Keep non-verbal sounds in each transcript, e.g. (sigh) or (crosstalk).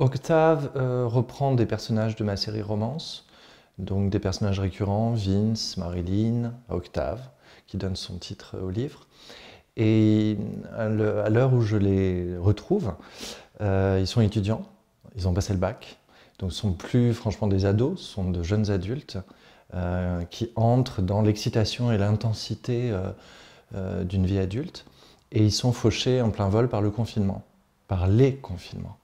Octave euh, reprend des personnages de ma série romance, donc des personnages récurrents, Vince, Marilyn, Octave, qui donne son titre au livre. Et euh, à l'heure où je les retrouve, euh, ils sont étudiants, ils ont passé le bac, donc ce sont plus franchement des ados, ce sont de jeunes adultes qui entrent dans l'excitation et l'intensité d'une vie adulte, et ils sont fauchés en plein vol par le confinement, par les confinements.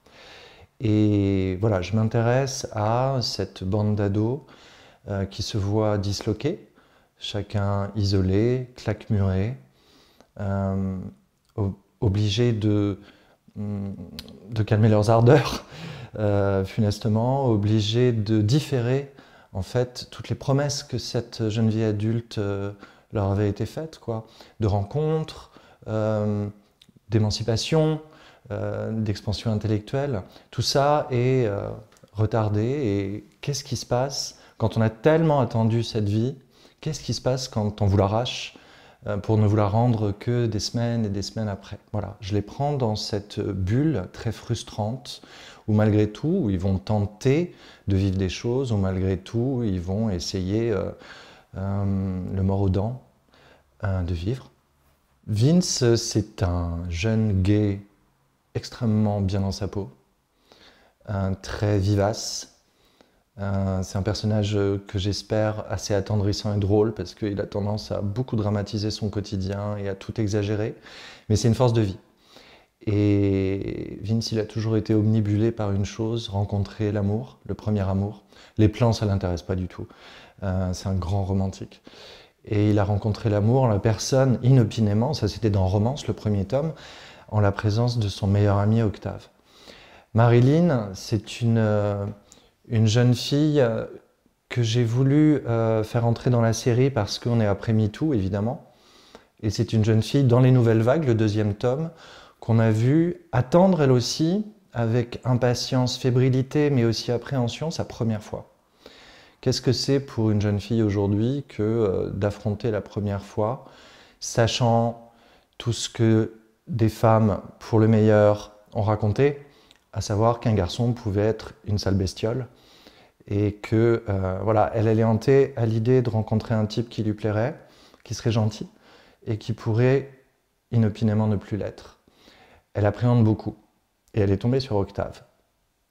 Et voilà, je m'intéresse à cette bande d'ados euh, qui se voit disloquée, chacun isolé, claquemuré, euh, obligés obligé mm, de, calmer leurs ardeurs (laughs) euh, funestement, obligé de différer en fait toutes les promesses que cette jeune vie adulte leur avait été faite, quoi, de rencontres, d'émancipation, euh, d'expansion intellectuelle. Tout ça est euh, retardé. Et qu'est-ce qui se passe quand on a tellement attendu cette vie Qu'est-ce qui se passe quand on vous l'arrache euh, pour ne vous la rendre que des semaines et des semaines après. Voilà, je les prends dans cette bulle très frustrante où malgré tout, ils vont tenter de vivre des choses, où malgré tout, ils vont essayer le mort aux dents de vivre. Vince, c'est un jeune gay extrêmement bien dans sa peau, très vivace. c'est un personnage euh, que j'espère assez attendrissant et drôle parce qu'il a tendance à beaucoup dramatiser son quotidien et à tout exagérer, mais c'est une force de vie. Et Vince, il a toujours été omnibulé par une chose, rencontrer l'amour, le premier amour. Les plans, ça l'intéresse pas du tout. Euh, c'est un grand romantique. Et il a rencontré l'amour, la personne, inopinément, ça c'était dans Romance, le premier tome, en la présence de son meilleur ami Octave. Marilyn, c'est une, euh, une jeune fille euh, que j'ai voulu euh, faire entrer dans la série parce qu'on est après MeToo, évidemment. Et c'est une jeune fille dans Les Nouvelles Vagues, le deuxième tome, qu'on a vu attendre elle aussi, avec impatience, fébrilité, mais aussi appréhension, sa première fois. Qu'est-ce que c'est pour une jeune fille aujourd'hui que d'affronter la première fois, sachant tout ce que des femmes, pour le meilleur, ont raconté, à savoir qu'un garçon pouvait être une sale bestiole et que euh, voilà, elle, hantée à l'idée de rencontrer un type qui lui plairait, qui serait gentil et qui pourrait inopinément ne plus l'être. Elle appréhende beaucoup et elle est tombée sur Octave.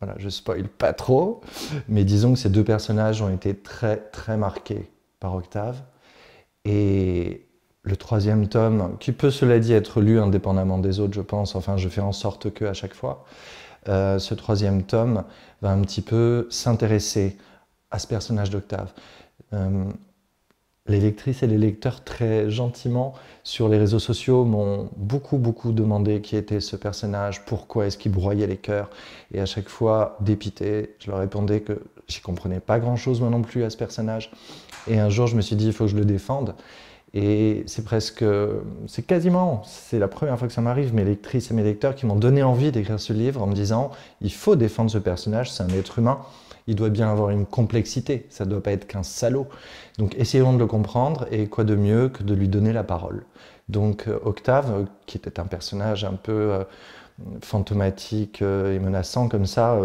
Voilà, je spoil pas trop, mais disons que ces deux personnages ont été très très marqués par Octave et le troisième tome, qui peut cela dit être lu indépendamment des autres, je pense, enfin je fais en sorte que à chaque fois, euh, ce troisième tome va un petit peu s'intéresser à ce personnage d'Octave. Euh, les lectrices et les lecteurs, très gentiment, sur les réseaux sociaux, m'ont beaucoup, beaucoup demandé qui était ce personnage, pourquoi est-ce qu'il broyait les cœurs. Et à chaque fois, dépité, je leur répondais que j'y comprenais pas grand-chose, moi non plus, à ce personnage. Et un jour, je me suis dit, il faut que je le défende. Et c'est presque, c'est quasiment, c'est la première fois que ça m'arrive, mes lectrices et mes lecteurs qui m'ont donné envie d'écrire ce livre en me disant il faut défendre ce personnage, c'est un être humain, il doit bien avoir une complexité, ça ne doit pas être qu'un salaud. Donc essayons de le comprendre et quoi de mieux que de lui donner la parole. Donc euh, Octave, euh, qui était un personnage un peu euh, fantomatique et menaçant comme ça,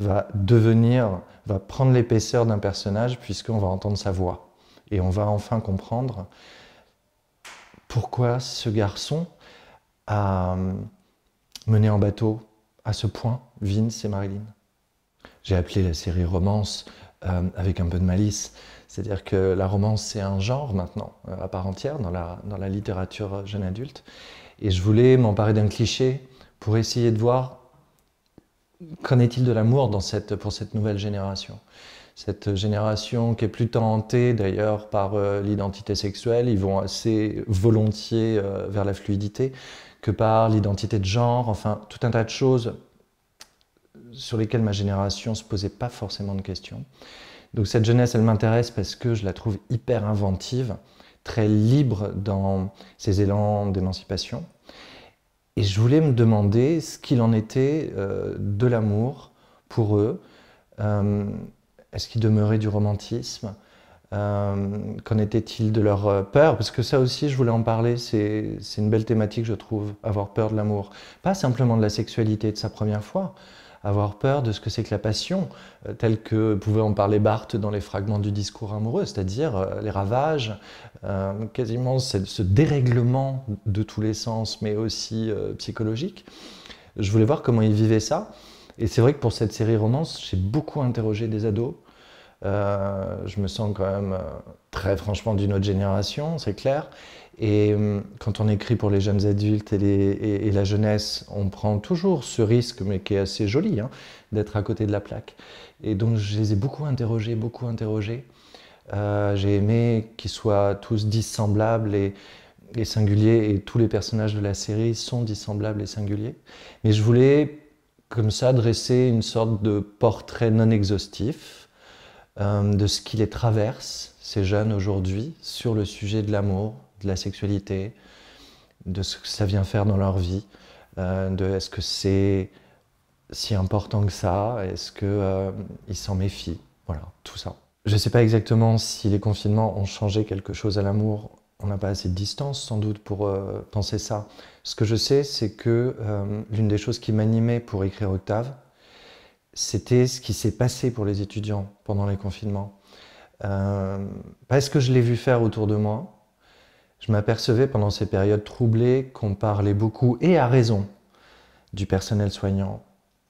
va devenir, va prendre l'épaisseur d'un personnage puisqu'on va entendre sa voix et on va enfin comprendre pourquoi ce garçon a euh, mené en bateau à ce point Vince et Marilyn. J'ai appelé la série romance euh, avec un peu de malice. C'est-à-dire que la romance, c'est un genre maintenant, euh, à part entière, dans la, littérature jeune adulte. Et je voulais m'emparer d'un cliché pour essayer de voir qu'en est-il de l'amour pour cette nouvelle génération cette génération qui est plus tentée d'ailleurs par euh, l'identité sexuelle, ils vont assez volontiers euh, vers la fluidité que par l'identité de genre, enfin tout un tas de choses sur lesquelles ma génération ne se posait pas forcément de questions. Donc cette jeunesse, elle m'intéresse parce que je la trouve hyper inventive, très libre dans ses élans d'émancipation. Et je voulais me demander ce qu'il en était euh, de l'amour pour eux. Est-ce qu'il demeurait du romantisme euh, Qu'en était-il de leur euh, peur Parce que ça aussi, je voulais en parler, c'est une belle thématique, je trouve, avoir peur de l'amour. Pas simplement de la sexualité de sa première fois, avoir peur de ce que c'est que la passion, tel euh, telle que pouvait en parler Barthes dans les fragments du discours amoureux, c'est-à-dire les ravages, quasiment ce dérèglement de tous les sens, mais aussi psychologique. Je voulais voir comment il vivait ça. Et c'est vrai que pour cette série romance, j'ai beaucoup interrogé des ados. Euh, je me sens quand même euh, très franchement d'une autre génération, c'est clair. Et euh, quand on écrit pour les jeunes adultes et, et, la jeunesse, on prend toujours ce risque, mais qui est assez joli, hein, d'être à côté de la plaque. Et donc je les ai beaucoup interrogés, beaucoup interrogés. j'ai aimé qu'ils soient tous dissemblables et, et, singuliers, et tous les personnages de la série sont dissemblables et singuliers. Mais je voulais comme ça dresser une sorte de portrait non exhaustif euh, de ce qui les traverse, ces jeunes aujourd'hui, sur le sujet de l'amour, de la sexualité, de ce que ça vient faire dans leur vie, euh, de est-ce que c'est si important que ça, est-ce qu'ils euh, s'en méfient, voilà, tout ça. Je ne sais pas exactement si les confinements ont changé quelque chose à l'amour on n'a pas assez de distance sans doute pour euh, penser ça. Ce que je sais, c'est que euh, l'une des choses qui m'animait pour écrire Octave, c'était ce qui s'est passé pour les étudiants pendant les confinements. Euh, parce que je l'ai vu faire autour de moi, je m'apercevais pendant ces périodes troublées qu'on parlait beaucoup, et à raison, du personnel soignant,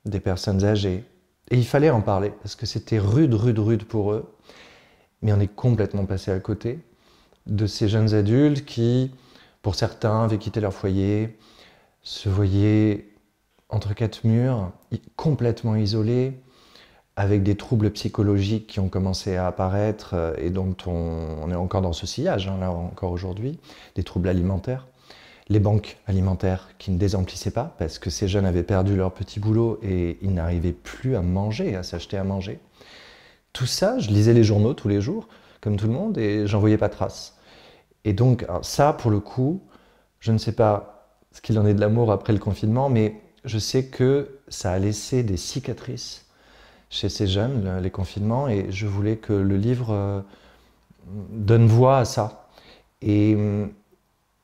des personnes âgées. Et il fallait en parler, parce que c'était rude, rude, rude pour eux. Mais on est complètement passé à côté de ces jeunes adultes qui, pour certains, avaient quitté leur foyer, se voyaient entre quatre murs, complètement isolés, avec des troubles psychologiques qui ont commencé à apparaître euh, et dont on, est encore dans ce sillage, hein, là encore aujourd'hui, des troubles alimentaires, les banques alimentaires qui ne désemplissaient pas parce que ces jeunes avaient perdu leur petit boulot et ils n'arrivaient plus à manger, à s'acheter à manger. Tout ça, je lisais les journaux tous les jours, comme tout le monde, et j'en voyais pas trace. Et donc, ça, pour le coup, je ne sais pas ce qu'il en est de l'amour après le confinement, mais je sais que ça a laissé des cicatrices chez ces jeunes, les confinements, et je voulais que le livre euh, donne voix à ça. Et,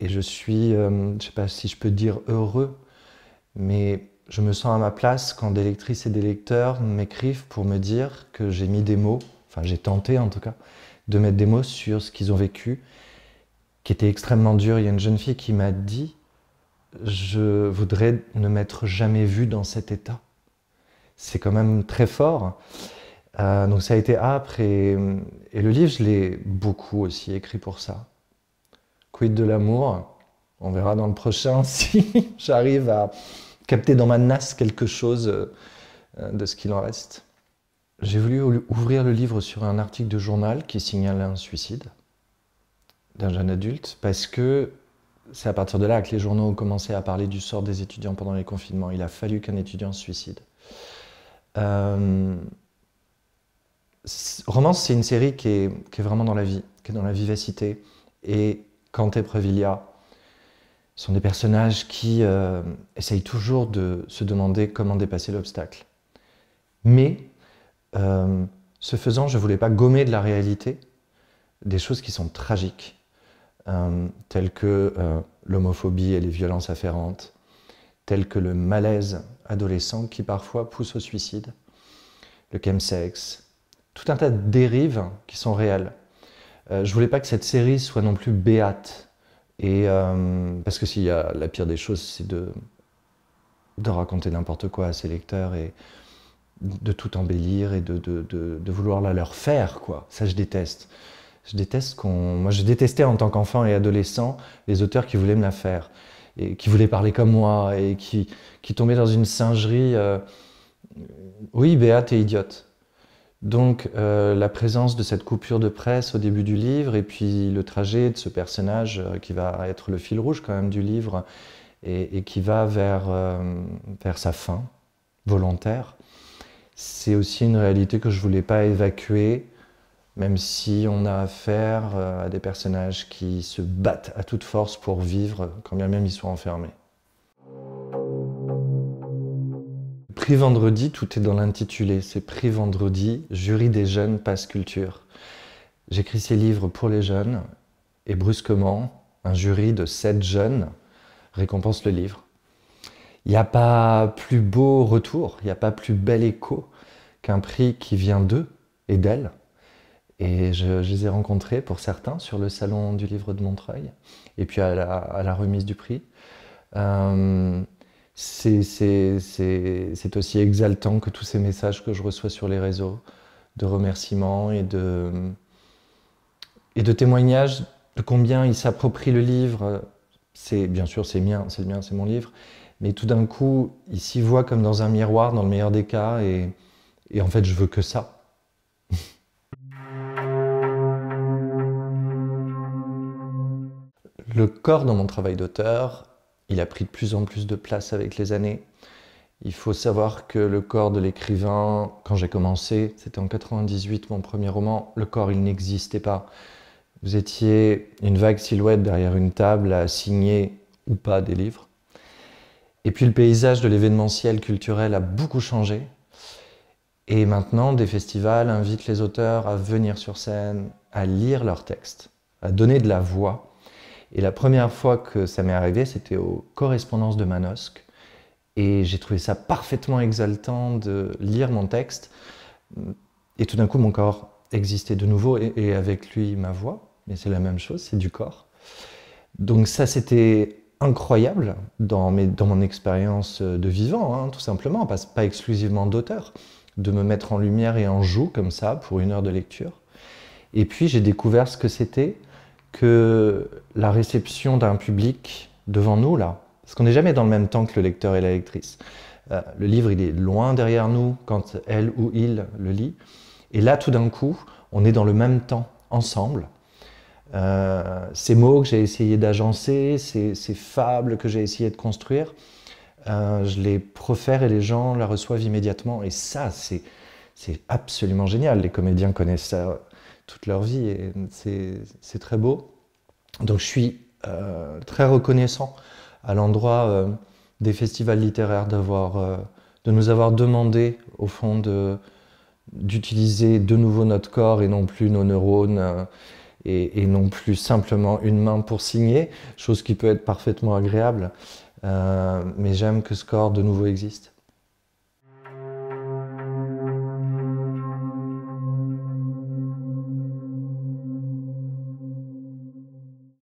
et je suis, euh, je ne sais pas si je peux dire heureux, mais je me sens à ma place quand des lectrices et des lecteurs m'écrivent pour me dire que j'ai mis des mots, enfin j'ai tenté en tout cas, de mettre des mots sur ce qu'ils ont vécu, qui était extrêmement dur. Il y a une jeune fille qui m'a dit Je voudrais ne m'être jamais vue dans cet état. C'est quand même très fort. Euh, donc ça a été âpre et, et le livre, je l'ai beaucoup aussi écrit pour ça. Quid de l'amour On verra dans le prochain (laughs) si j'arrive à capter dans ma nasse quelque chose euh, de ce qu'il en reste. J'ai voulu ouvrir le livre sur un article de journal qui signale un suicide d'un jeune adulte parce que c'est à partir de là que les journaux ont commencé à parler du sort des étudiants pendant les confinements. Il a fallu qu'un étudiant se suicide. Euh, Romance, c'est une série qui est, vraiment dans la vie, qui est dans la vivacité. Et Kant et Previlia sont des personnages qui euh, essayent toujours de se demander comment dépasser l'obstacle. Mais euh, ce faisant, je ne voulais pas gommer de la réalité des choses qui sont tragiques, euh, telles que euh, l'homophobie et les violences afférentes, telles que le malaise adolescent qui parfois pousse au suicide, le chemsex, tout un tas de dérives qui sont réelles. Je je voulais pas que cette série soit non plus béate, et parce que s'il y a la pire des choses, c'est de, de raconter n'importe quoi à ses lecteurs et de tout embellir et de, vouloir la leur faire, quoi. Ça, je déteste. Je déteste qu'on. Moi, je détestais en tant qu'enfant et adolescent les auteurs qui voulaient me la faire, et qui voulaient parler comme moi, et qui, tombaient dans une singerie. Euh, oui, Béat, et idiote. Donc, euh, la présence de cette coupure de presse au début du livre, et puis le trajet de ce personnage euh, qui va être le fil rouge, quand même, du livre, et, qui va vers, vers sa fin volontaire c'est aussi une réalité que je voulais pas évacuer, même si on a affaire euh, à des personnages qui se battent à toute force pour vivre, quand bien même ils sont enfermés. Prix Vendredi, tout est dans l'intitulé, c'est Prix Vendredi, jury des jeunes, passe culture. J'écris ces livres pour les jeunes, et brusquement, un jury de sept jeunes récompense le livre. Il n'y a pas plus beau retour, il n'y a pas plus bel écho qu'un prix qui vient d'eux et d'elles. Et je, les ai rencontrés pour certains sur le salon du livre de Montreuil et puis à la, remise du prix. Euh, c'est aussi exaltant que tous ces messages que je reçois sur les réseaux de remerciements et de, et de témoignages de combien ils s'approprient le livre. C'est bien sûr c'est mien, c'est mien, c'est mon livre, mais tout d'un coup, il s'y voit comme dans un miroir, dans le meilleur des cas, et, en fait, je veux que ça. (laughs) le corps dans mon travail d'auteur, il a pris de plus en plus de place avec les années. Il faut savoir que le corps de l'écrivain, quand j'ai commencé, c'était en 98 mon premier roman, le corps il n'existait pas. Vous étiez une vague silhouette derrière une table à signer ou pas des livres. Et puis le paysage de l'événementiel culturel a beaucoup changé. Et maintenant, des festivals invitent les auteurs à venir sur scène, à lire leurs textes, à donner de la voix. Et la première fois que ça m'est arrivé, c'était aux correspondances de Manosque. Et j'ai trouvé ça parfaitement exaltant de lire mon texte. Et tout d'un coup, mon corps existait de nouveau et, et avec lui ma voix. Mais c'est la même chose, c'est du corps. Donc ça, c'était incroyable dans, mon expérience euh, de vivant, hein, tout simplement, pas, exclusivement d'auteur, de me mettre en lumière et en joue comme ça pour une heure de lecture. Et puis j'ai découvert ce que c'était que la réception d'un public devant nous, là, parce qu'on n'est jamais dans le même temps que le lecteur et la lectrice. Euh, le livre, il est loin derrière nous quand elle ou il le lit. Et là, tout d'un coup, on est dans le même temps, ensemble, euh, ces mots que j'ai essayé d'agencer, ces, fables que j'ai essayé de construire, euh, je les profère et les gens la reçoivent immédiatement. Et ça, c'est absolument génial. Les comédiens connaissent ça toute leur vie et c'est très beau. Donc je suis euh, très reconnaissant à l'endroit des festivals littéraires d'avoir, de nous avoir demandé, au fond, d'utiliser de, nouveau notre corps et non plus nos neurones et, non plus simplement une main pour signer, chose qui peut être parfaitement agréable. Euh, mais j'aime que Score de nouveau existe.